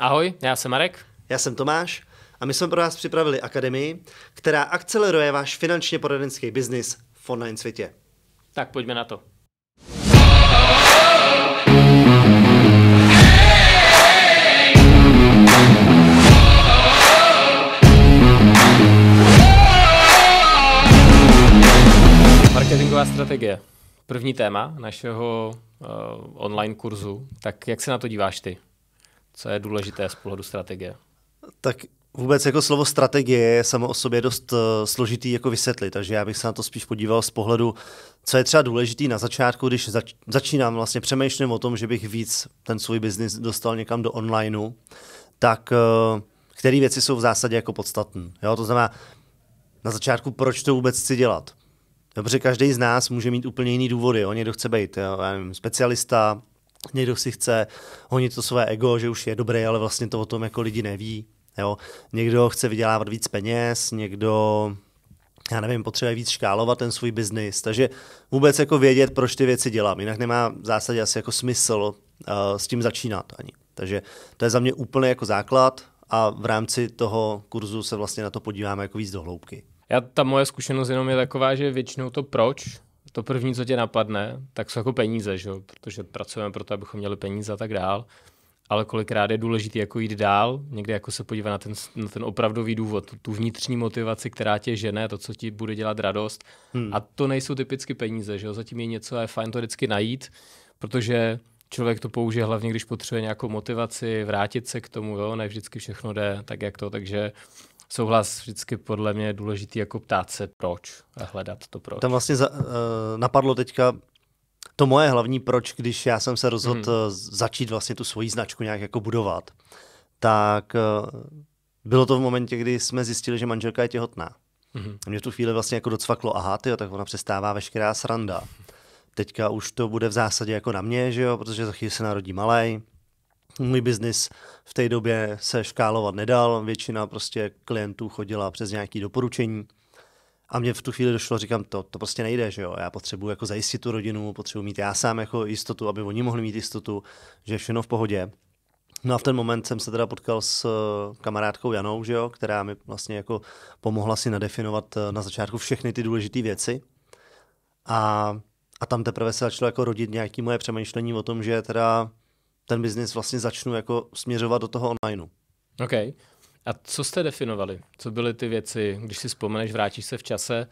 Ahoj, já jsem Marek. Já jsem Tomáš a my jsme pro vás připravili akademii, která akceleruje váš finančně poradenský biznis v online světě. Tak pojďme na to. Marketingová strategie. První téma našeho uh, online kurzu. Tak jak se na to díváš ty? Co je důležité z pohledu strategie? Tak vůbec jako slovo strategie je samo o sobě dost uh, složitý jako vysvětlit, takže já bych se na to spíš podíval z pohledu, co je třeba důležité na začátku, když zač- začínám vlastně přemýšlím o tom, že bych víc ten svůj biznis dostal někam do onlineu, tak uh, eh, které věci jsou v zásadě jako podstatné. To znamená, na začátku, proč to vůbec chci dělat. Dobře, no, každý z nás může mít úplně jiný důvody. Jo? někdo chce být jo, já nevím, specialista, Někdo si chce honit to své ego, že už je dobrý, ale vlastně to o tom jako lidi neví. Jo? Někdo chce vydělávat víc peněz, někdo já nevím, potřebuje víc škálovat ten svůj biznis, takže vůbec jako vědět, proč ty věci dělám, jinak nemá v zásadě asi jako smysl uh, s tím začínat ani. Takže to je za mě úplně jako základ a v rámci toho kurzu se vlastně na to podíváme jako víc do hloubky. Já, ta moje zkušenost jenom je taková, že většinou to proč to první, co tě napadne, tak jsou jako peníze, že? protože pracujeme pro to, abychom měli peníze a tak dál. Ale kolikrát je důležité jako jít dál, někde jako se podívat na ten, na ten opravdový důvod, tu, tu vnitřní motivaci, která tě žene, to, co ti bude dělat radost. Hmm. A to nejsou typicky peníze, že jo? zatím je něco a je fajn to vždycky najít, protože člověk to použije hlavně, když potřebuje nějakou motivaci, vrátit se k tomu, jo? ne vždycky všechno jde tak, jak to, takže uh, souhlas vždycky podle mě je důležitý jako ptát se proč a hledat to proč. Tam vlastně za, uh, napadlo teďka to moje hlavní proč, když já jsem se rozhodl hmm. Eh, začít vlastně tu svoji značku nějak jako budovat, tak uh, bylo to v momentě, kdy jsme zjistili, že manželka je těhotná. Hmm. A Mě v tu chvíli vlastně jako docvaklo, aha, tyjo, tak ona přestává veškerá sranda. Teďka už to bude v zásadě jako na mě, že jo, protože za chvíli se narodí malej, můj biznis v té době se škálovat nedal, většina prostě klientů chodila přes nějaké doporučení. A mě v tu chvíli došlo, říkám, to, to prostě nejde, že jo. Já potřebuji jako zajistit tu rodinu, potřebuji mít já sám jako jistotu, aby oni mohli mít jistotu, že je všechno v pohodě. No a v ten moment jsem se teda potkal s eh, kamarádkou Janou, že jo, která mi vlastně jako pomohla si nadefinovat eh, na začátku všechny ty důležité věci. A, a tam teprve se začalo jako rodit nějaké moje přemýšlení o tom, že teda ten biznis vlastně začnu jako směřovat do toho onlineu. OK. A co jste definovali? Co byly ty věci, když si vzpomeneš, vrátíš se v čase,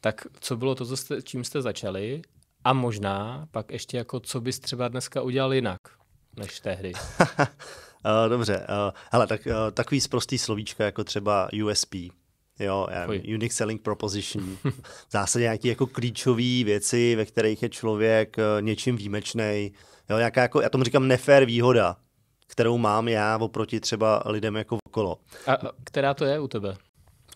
tak co bylo to, co jste, čím jste začali a možná pak ještě jako, co bys třeba dneska udělal jinak než tehdy? Eh, dobře, eh, hele, tak, eh, takový zprostý slovíčka jako třeba USP, jo, um, Unique Selling Proposition, v zásadě nějaké jako klíčové věci, ve kterých je člověk něčím výjimečný, Jo, nějaká jako, já tomu říkám nefér výhoda, kterou mám já oproti třeba lidem jako okolo. A která to je u tebe?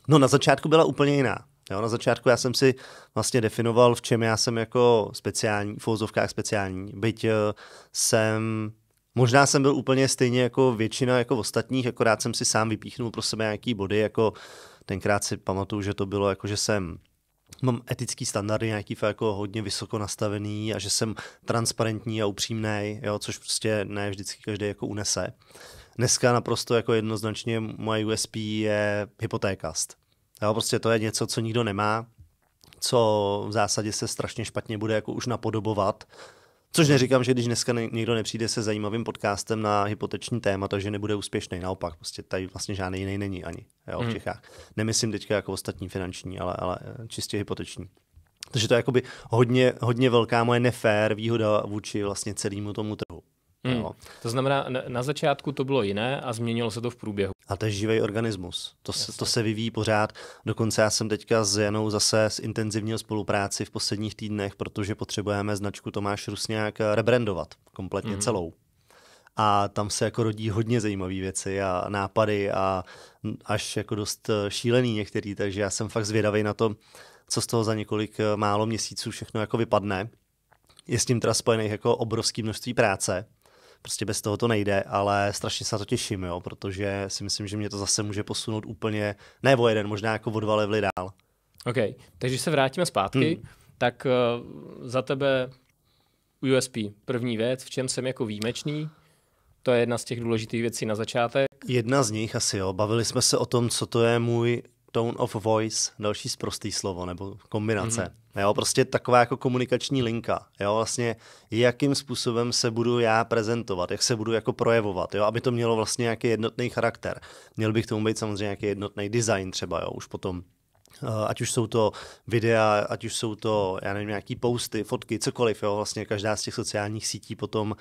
No na začátku byla úplně jiná. Jo, na začátku já jsem si vlastně definoval, v čem já jsem jako speciální, v fouzovkách speciální. Byť eh, jsem, možná jsem byl úplně stejně jako většina jako ostatních, akorát jsem si sám vypíchnul pro sebe nějaký body, jako tenkrát si pamatuju, že to bylo jako, že jsem mám etický standardy nějaký jako hodně vysoko nastavený a že jsem transparentní a upřímný, jo, což prostě ne vždycky každý jako unese. Dneska naprosto jako jednoznačně moje USP je hypotékast. Jo, prostě to je něco, co nikdo nemá, co v zásadě se strašně špatně bude jako už napodobovat, Což neříkám, že když dneska někdo nepřijde se zajímavým podcastem na hypoteční téma, takže nebude úspěšný. Naopak, prostě tady vlastně žádný jiný není ani jo, v hmm. Čechách. Nemyslím teďka jako ostatní finanční, ale, ale eh, čistě hypoteční. Takže to je jakoby hodně, hodně velká moje nefér výhoda vůči vlastně celému tomu trhu. Hmm. Jo. To znamená, na začátku to bylo jiné a změnilo se to v průběhu. A to je živý organismus. To se, to se vyvíjí pořád. Dokonce já jsem teďka s Janou zase z intenzivního spolupráci v posledních týdnech, protože potřebujeme značku Tomáš Rusňák rebrandovat kompletně hmm. celou a tam se jako rodí hodně zajímavé věci a nápady a až jako dost eh, šílený některý, takže já jsem fakt zvědavý na to, co z toho za několik eh, málo měsíců všechno jako vypadne. Je s tím teda spojených jako obrovské množství práce, Prostě bez toho to nejde, ale strašně se na to těším, jo, protože si myslím, že mě to zase může posunout úplně, ne o jeden, možná jako o dva levely dál. OK, takže se vrátíme zpátky, hmm. tak uh, za tebe USP, první věc, v čem jsem jako výjimečný, to je jedna z těch důležitých věcí na začátek. Jedna z nich asi, jo. Bavili jsme se o tom, co to je můj tone of voice, další prostý slovo nebo kombinace. Mm-hmm. Jo, prostě taková jako komunikační linka. Jo, vlastně jakým způsobem se budu já prezentovat, jak se budu jako projevovat, jo, aby to mělo vlastně nějaký jednotný charakter. Měl bych tomu být samozřejmě nějaký jednotný design třeba, jo, už potom Eh, ať už jsou to videa, ať už jsou to, já nevím, nějaký posty, fotky, cokoliv, jo, vlastně každá z těch sociálních sítí potom,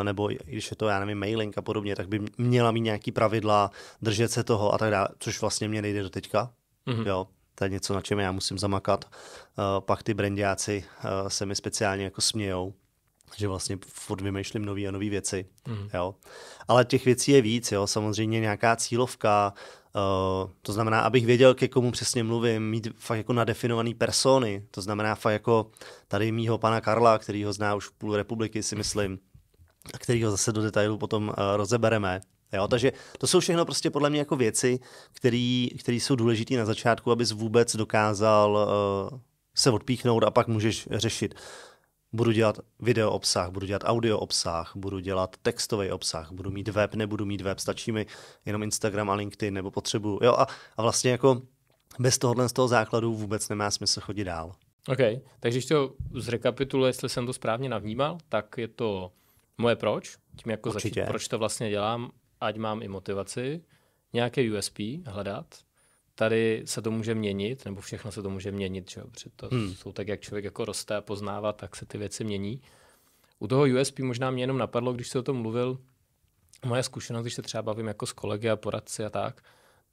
eh, nebo když je to, já nevím, mailing a podobně, tak by měla mít nějaký pravidla, držet se toho a tak dále, což vlastně mě nejde do teďka, mm-hmm. jo, to je něco, na čem já musím zamakat. Eh, pak ty brandiáci se mi speciálně jako smějou, že vlastně furt vymýšlím nové a nové věci. Mm. Jo. Ale těch věcí je víc, jo. samozřejmě nějaká cílovka, Uh, to znamená, abych věděl, ke komu přesně mluvím, mít fakt jako nadefinovaný persony, to znamená fakt jako tady mýho pana Karla, který ho zná už půl republiky, si myslím, a který ho zase do detailu potom uh, rozebereme. Jo, takže to jsou všechno prostě podle mě jako věci, které jsou důležité na začátku, abys vůbec dokázal uh, se odpíchnout a pak můžeš řešit budu dělat video obsah, budu dělat audio obsah, budu dělat textový obsah, budu mít web, nebudu mít web, stačí mi jenom Instagram a LinkedIn, nebo potřebuju. Jo, a, a vlastně jako bez tohohle z toho základu vůbec nemá smysl chodit dál. OK, takže když to zrekapituluji, jestli jsem to správně navnímal, tak je to moje proč, tím jako začít, proč to vlastně dělám, ať mám i motivaci, nějaké USP hledat, tady se to může měnit, nebo všechno se to může měnit, že jo? protože to hmm. jsou tak, jak člověk jako roste a poznává, tak se ty věci mění. U toho USP možná mě jenom napadlo, když se o tom mluvil, moje zkušenost, když se třeba bavím jako s kolegy a poradci a tak,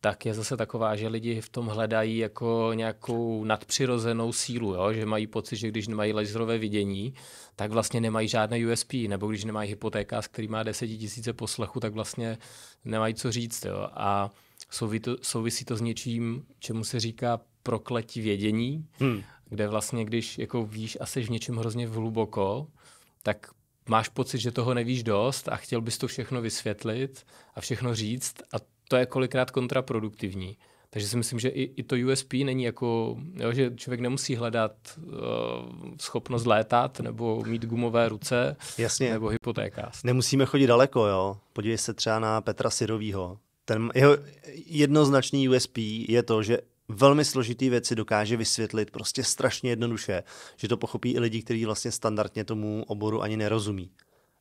tak je zase taková, že lidi v tom hledají jako nějakou nadpřirozenou sílu, jo? že mají pocit, že když nemají laserové vidění, tak vlastně nemají žádné USP, nebo když nemají s který má 10 tisíce poslechu, tak vlastně nemají co říct. Jo? A Souvisí to, souvisí to s něčím, čemu se říká prokletí vědění, hmm. kde vlastně, když jako víš a jsi v něčem hrozně hluboko, tak máš pocit, že toho nevíš dost a chtěl bys to všechno vysvětlit a všechno říct a to je kolikrát kontraproduktivní. Takže si myslím, že i, i to USP není jako, jo, že člověk nemusí hledat uh, schopnost létat nebo mít gumové ruce Jasně. nebo hypotéka. Nemusíme chodit daleko, jo. Podívej se třeba na Petra Sirovýho. Ten jeho jednoznačný USP je to, že velmi složitý věci dokáže vysvětlit prostě strašně jednoduše, že to pochopí i lidi, kteří vlastně standardně tomu oboru ani nerozumí.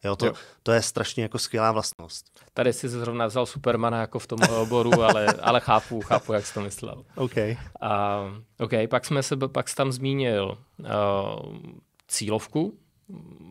Jo, to, jo. to je strašně jako skvělá vlastnost. Tady si zrovna vzal Supermana jako v tom oboru, ale, ale chápu, chápu, jak jsi to myslel. OK. A, OK, pak, jsme se, pak jsi tam zmínil uh, cílovku,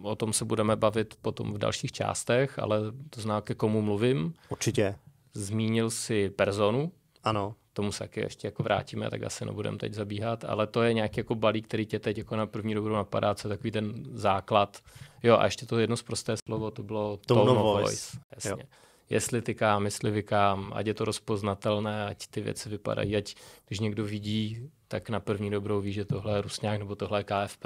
o tom se budeme bavit potom v dalších částech, ale to zná, ke komu mluvím. Určitě. Zmínil si personu. Ano. Tomu se taky ještě jako vrátíme, tak asi nebudeme teď zabíhat, ale to je nějaký jako balík, který tě teď jako na první dobu napadá, co je takový ten základ. Jo, a ještě to jedno z prosté slovo, to bylo tone, tone of voice. voice. Jasně. Jo jestli tykám, jestli vykám, ať je to rozpoznatelné, ať ty věci vypadají, ať když někdo vidí, tak na první dobrou ví, že tohle je Rusňák nebo tohle je KFP.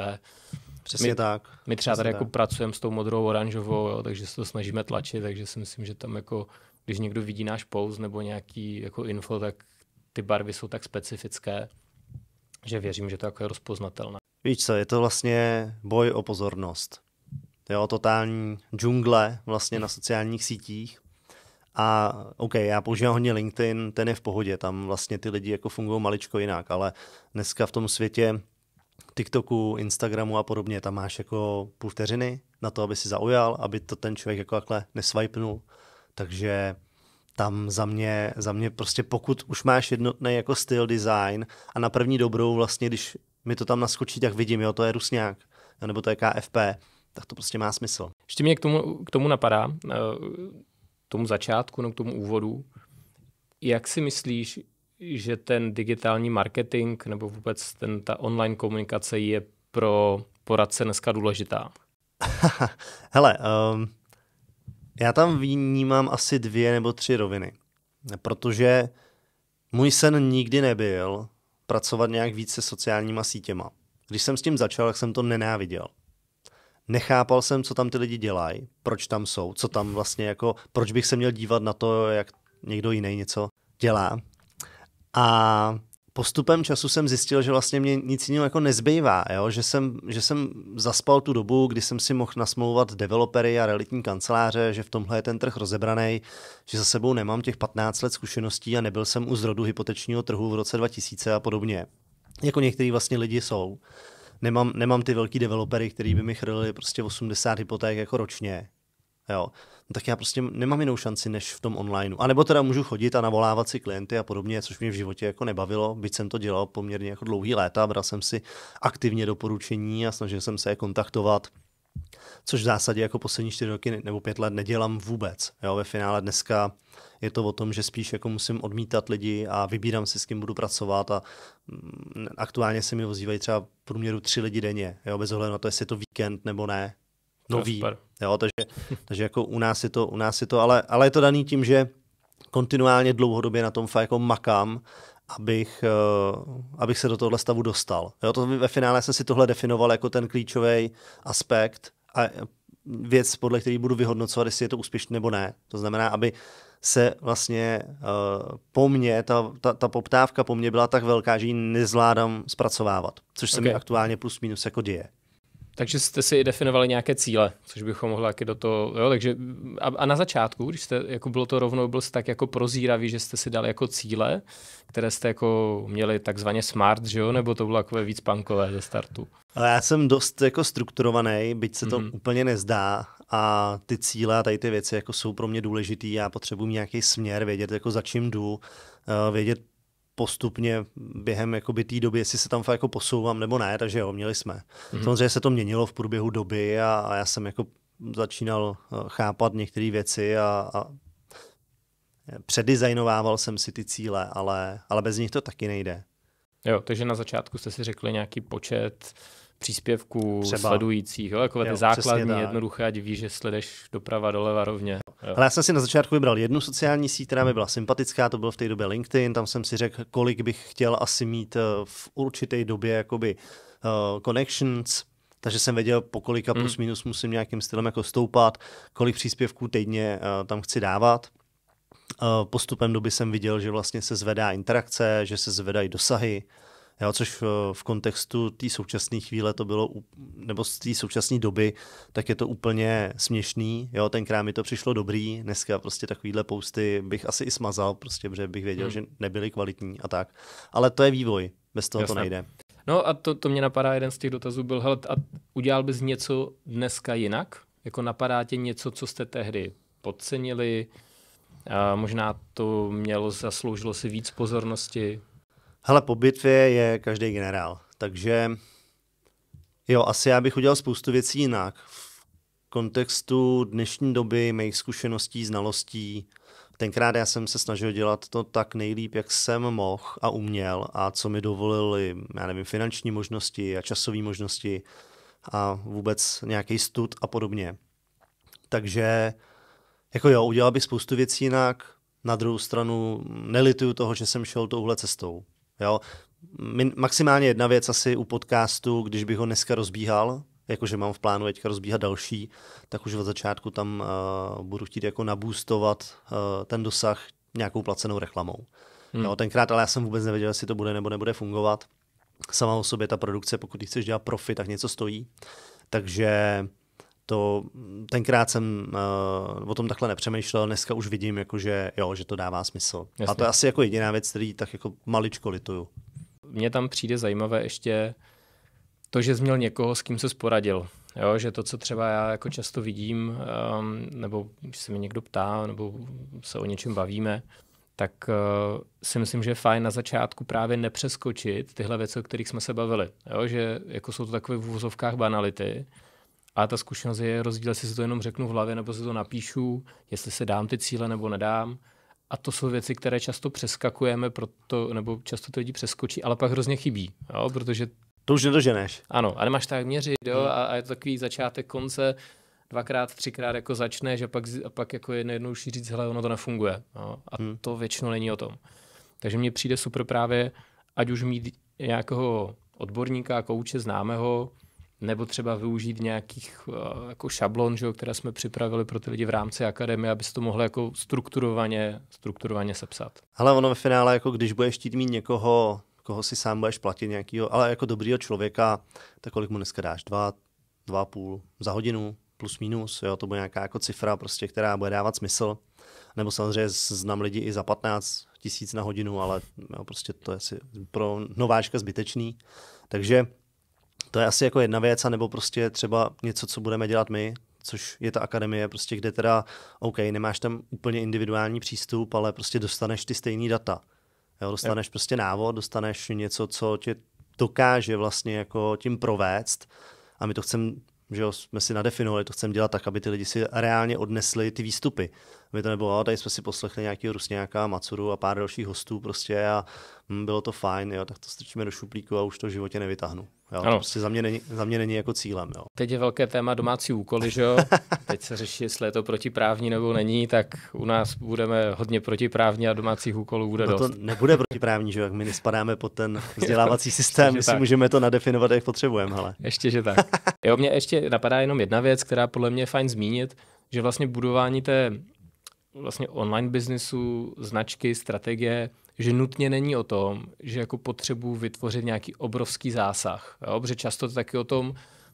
Přesně my, tak. My třeba Přesně tady jako tak. jako pracujeme s tou modrou, oranžovou, jo, takže se to snažíme tlačit, takže si myslím, že tam jako když někdo vidí náš pouz nebo nějaký jako info, tak ty barvy jsou tak specifické, že věřím, že to jako je rozpoznatelné. Víš co, je to vlastně boj o pozornost. Jo, totální džungle vlastně na sociálních sítích. A OK, já používám hodně LinkedIn, ten je v pohodě, tam vlastně ty lidi jako fungují maličko jinak, ale dneska v tom světě TikToku, Instagramu a podobně, tam máš jako půl vteřiny na to, aby si zaujal, aby to ten člověk jako takhle nesvajpnul. Takže tam za mě, za mě prostě pokud už máš jednotný jako styl design a na první dobrou vlastně, když mi to tam naskočí, tak vidím, jo, to je Rusňák, nebo to je KFP, tak to prostě má smysl. Ještě mě k tomu, k tomu napadá, eh, k tomu začátku, no k tomu úvodu, jak si myslíš, že ten digitální marketing nebo vůbec ten, ta online komunikace je pro poradce dneska důležitá? Hele, um, já tam vnímám asi dvě nebo tři roviny, protože můj sen nikdy nebyl pracovat nějak víc se sociálníma sítěma. Když jsem s tím začal, tak jsem to nenáviděl. Nechápal jsem, co tam ty lidi dělají, proč tam jsou, co tam vlastně jako, proč bych se měl dívat na to, jak někdo jiný něco dělá. A postupem času jsem zjistil, že vlastně mě nic jiného jako nezbývá, jo? Že, jsem, že jsem zaspal tu dobu, kdy jsem si mohl nasmlouvat developery a realitní kanceláře, že v tomhle je ten trh rozebraný, že za sebou nemám těch 15 let zkušeností a nebyl jsem u zrodu hypotečního trhu v roce 2000 a podobně. Jako některý vlastně lidi jsou. Nemám, nemám ty velký developery, který by mi chrlili prostě 80 hypoték jako ročně. Jo. No tak já prostě nemám jinou šanci než v tom online. A nebo teda můžu chodit a navolávat si klienty a podobně, což mě v životě jako nebavilo, byť jsem to dělal poměrně jako dlouhý léta, bral jsem si aktivně doporučení a snažil jsem se je kontaktovat což v zásadě jako poslední čtyři roky nebo pět let nedělám vůbec. Jo, ve finále dneska je to o tom, že spíš jako musím odmítat lidi a vybírám si, s kým budu pracovat a mm, aktuálně se mi ozývají třeba v průměru tři lidi denně, jo, bez ohledu na to, jestli je to víkend nebo ne nový. Jo, takže, takže jako u nás je to, u nás je to ale, ale je to daný tím, že kontinuálně dlouhodobě na tom fakt jako makám, abych, uh, abych se do tohle stavu dostal. Jo, to ve finále jsem si tohle definoval jako ten klíčový aspekt a věc, podle který budu vyhodnocovat, jestli je to úspěšné nebo ne. To znamená, aby se vlastně uh, po mně, ta, ta, ta poptávka po mně byla tak velká, že ji nezvládám zpracovávat, což se okay. mi aktuálně plus minus jako děje. Takže jste si definovali nějaké cíle, což bychom mohli taky do toho, jo, takže a, a na začátku, když jste, jako bylo to rovnou, byl jste tak jako prozíravý, že jste si dali jako cíle, které jste jako měli takzvaně smart, že jo, nebo to bylo takové víc punkové ze startu? Ale já jsem dost jako strukturovaný, byť se to mm-hmm. úplně nezdá a ty cíle a tady ty věci jako jsou pro mě důležitý, já potřebuji nějaký směr, vědět jako za čím jdu, eh, vědět postupně během jakoby, té doby, jestli se tam fakt jako posouvám nebo ne, takže jo, měli jsme. Mm-hmm. Samozřejmě se to měnilo v průběhu doby a, a já jsem jako začínal eh, chápat některé věci a, a předizajnovával jsem si ty cíle, ale, ale bez nich to taky nejde. Jo, takže na začátku jste si řekli nějaký počet příspěvků Třeba. sledujících, jo? jako jo, ty základní, jednoduché, ať víš, že sledeš doprava, doleva rovně. Jo. Ale já jsem si na začátku vybral jednu sociální síť, která mi byla sympatická, to byl v té době LinkedIn, tam jsem si řekl, kolik bych chtěl asi mít eh, v určité době jakoby uh, connections, takže jsem věděl, po kolika hmm. plus minus musím nějakým stylem jako stoupat, kolik příspěvků týdně uh, tam chci dávat. Uh, postupem doby jsem viděl, že vlastně se zvedá interakce, že se zvedají dosahy, Jo, což eh, v kontextu té současné chvíle to bylo, nebo z té současné doby, tak je to úplně směšný. Jo, tenkrát mi to přišlo dobrý, dneska prostě takovýhle pousty bych asi i smazal, prostě, protože bych věděl, hmm. že nebyly kvalitní a tak. Ale to je vývoj, bez toho Jasne. to nejde. No a to, to mě napadá, jeden z těch dotazů byl, hele, a udělal bys něco dneska jinak? Jako napadá tě něco, co jste tehdy podcenili? A možná to mělo, zasloužilo si víc pozornosti? Hele, po bitvě je každý generál, takže jo, asi já bych udělal spoustu věcí jinak. V kontextu dnešní doby, mých zkušeností, znalostí, tenkrát já jsem se snažil dělat to tak nejlíp, jak jsem mohl a uměl a co mi dovolili, já nevím, finanční možnosti a časové možnosti a vůbec nějaký stud a podobně. Takže jako jo, udělal bych spoustu věcí jinak, na druhou stranu nelituju toho, že jsem šel touhle cestou. Jo? Min, maximálně jedna věc asi u podcastu, když bych ho dneska rozbíhal, jakože mám v plánu teďka rozbíhat další, tak už od začátku tam uh, budu chtít jako nabůstovat uh, ten dosah nějakou placenou reklamou. Hmm. Jo, tenkrát ale já jsem vůbec nevěděl, jestli to bude nebo nebude fungovat. Sama o sobě ta produkce, pokud chceš dělat profit, tak něco stojí. Takže to tenkrát jsem uh, o tom takhle nepřemýšlel, dneska už vidím, jako, že, jo, že to dává smysl. Jasně. A to je asi jako jediná věc, který tak jako maličko lituju. Mně tam přijde zajímavé ještě to, že jsi měl někoho, s kým se sporadil. Jo, že to, co třeba já jako často vidím, um, nebo když se mi někdo ptá, nebo se o něčem bavíme, tak uh, si myslím, že je fajn na začátku právě nepřeskočit tyhle věci, o kterých jsme se bavili. Jo, že jako jsou to takové v úvozovkách banality, a ta zkušenost je rozdíl, jestli si to jenom řeknu v hlavě, nebo si to napíšu, jestli se dám ty cíle nebo nedám. A to jsou věci, které často přeskakujeme, proto, nebo často ty lidi přeskočí, ale pak hrozně chybí, jo? protože... To už nedoženeš. Ano, a nemáš tak měřit, jo? Hmm. A, a, je to takový začátek konce, dvakrát, třikrát jako začneš a pak, a pak jako je najednou už říct, hele, ono to nefunguje. Jo? A hmm. to většinou není o tom. Takže mně přijde super právě, ať už mít nějakého odborníka, kouče, známého, nebo třeba využít nějakých uh, jako šablon, že, které jsme připravili pro ty lidi v rámci akademie, aby se to mohlo jako strukturovaně, strukturovaně sepsat. Ale ono ve finále, jako když budeš chtít mít někoho, koho si sám budeš platit nějakého, ale jako dobrýho člověka, tak kolik mu dneska dáš? Dva, dva půl za hodinu, plus minus, jo, to bude nějaká jako cifra, prostě, která bude dávat smysl. Nebo samozřejmě znám lidi i za 15 tisíc na hodinu, ale jo, prostě to je si pro nováčka zbytečný. Takže to je asi jako jedna věc, anebo prostě třeba něco, co budeme dělat my, což je ta akademie, prostě kde teda, OK, nemáš tam úplně individuální přístup, ale prostě dostaneš ty stejné data. Jo, dostaneš je. prostě návod, dostaneš něco, co tě dokáže vlastně jako tím provést a my to chceme že jo, jsme si nadefinovali, to chceme dělat tak, aby ty lidi si reálně odnesli ty výstupy. my to nebylo, tady jsme si poslechli nějaký Rusňáka, Macuru a pár dalších hostů prostě a hm, bylo to fajn, jo, tak to strčíme do šuplíku a už to v životě nevytáhnu. Jo? Ano. To prostě za mě, není, za mě není jako cílem. Jo? Teď je velké téma domácí úkoly, že jo? Teď se řeší, jestli je to protiprávní nebo není, tak u nás budeme hodně protiprávní a domácích úkolů bude no dost. to nebude protiprávní, že jo? Jak my nespadáme pod ten vzdělávací systém, my si tak. můžeme to nadefinovat, jak potřebujeme. Ale. Ještě, že tak. Jo, mě ještě napadá jenom jedna věc, která podle mě je fajn zmínit, že vlastně budování té vlastně online biznisu, značky, strategie, že nutně není o tom, že jako potřebuji vytvořit nějaký obrovský zásah. Jo? Protože často to taky o tom,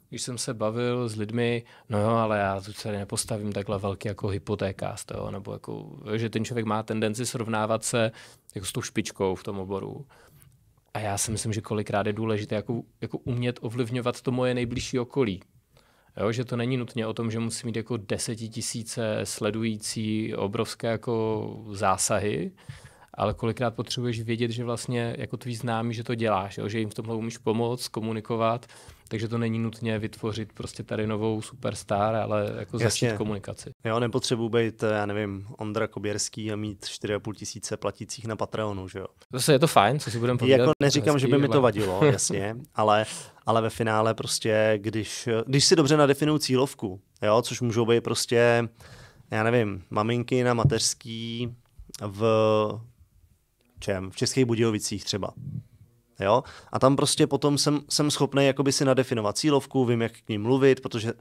když jsem se bavil s lidmi, no jo, ale já tu tady nepostavím takhle velký jako z toho, nebo jako, že ten člověk má tendenci srovnávat se jako s tou špičkou v tom oboru. A já si myslím, že kolikrát je důležité jako, jako umět ovlivňovat to moje nejbližší okolí. Jo, že to není nutně o tom, že musí mít jako desetitisíce sledující obrovské jako zásahy, ale kolikrát potřebuješ vědět, že vlastně jako tvý známí, že to děláš, jo? že jim v tomhle umíš pomoct, komunikovat, takže to není nutně vytvořit prostě tady novou superstar, ale jako Jasně. začít komunikaci. Jo, nepotřebuji být, eh, já nevím, Ondra Koběrský a mít 4,5 tisíce platících na Patreonu, že jo? Zase je to fajn, co si budeme jako povídat. Jako neříkám, hezký, že by ale... mi to vadilo, jasně, ale, ale ve finále prostě, když, když si dobře nadefinuju cílovku, jo, což můžou být prostě, já nevím, maminky na mateřský v čem? V Českých Budějovicích třeba. Jo? A tam prostě potom jsem, jsem schopný jakoby si nadefinovat cílovku, vím, jak k ní mluvit, protože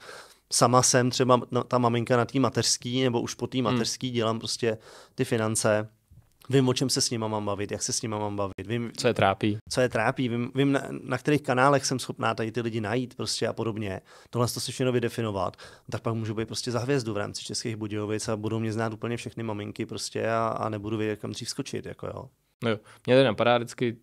sama jsem třeba ta maminka na té mateřský, nebo už po té hmm. mateřský hmm. dělám prostě ty finance. Vím, o čem se s nima mám bavit, jak se s nima mám bavit. Vím, co je trápí. Co je trápí, vím, vím na, na, kterých kanálech jsem schopná tady ty lidi najít prostě a podobně. Tohle to si všechno vydefinovat. Tak pak můžu být prostě za hvězdu v rámci Českých Budějovic a budou mě znát úplně všechny maminky prostě a, a nebudu vědět, kam dřív skočit. Jako jo. No jo. Mě tady napadá vždycky,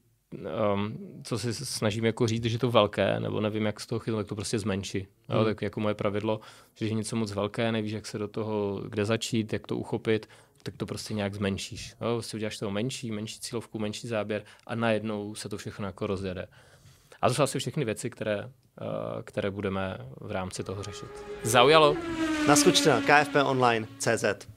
um, co si snažím jako říct, že to velké, nebo nevím, jak z toho chytnout, tak to prostě zmenší. Hmm. Jo, tak jako moje pravidlo, že je něco moc velké, nevíš, jak se do toho, kde začít, jak to uchopit, tak to prostě nějak zmenšíš. Jo, prostě uděláš toho menší, menší cílovku, menší záběr a najednou se to všechno jako rozjede. A to jsou asi všechny věci, které, uh, které budeme v rámci toho řešit. Zaujalo? Naskočte na kfponline.cz.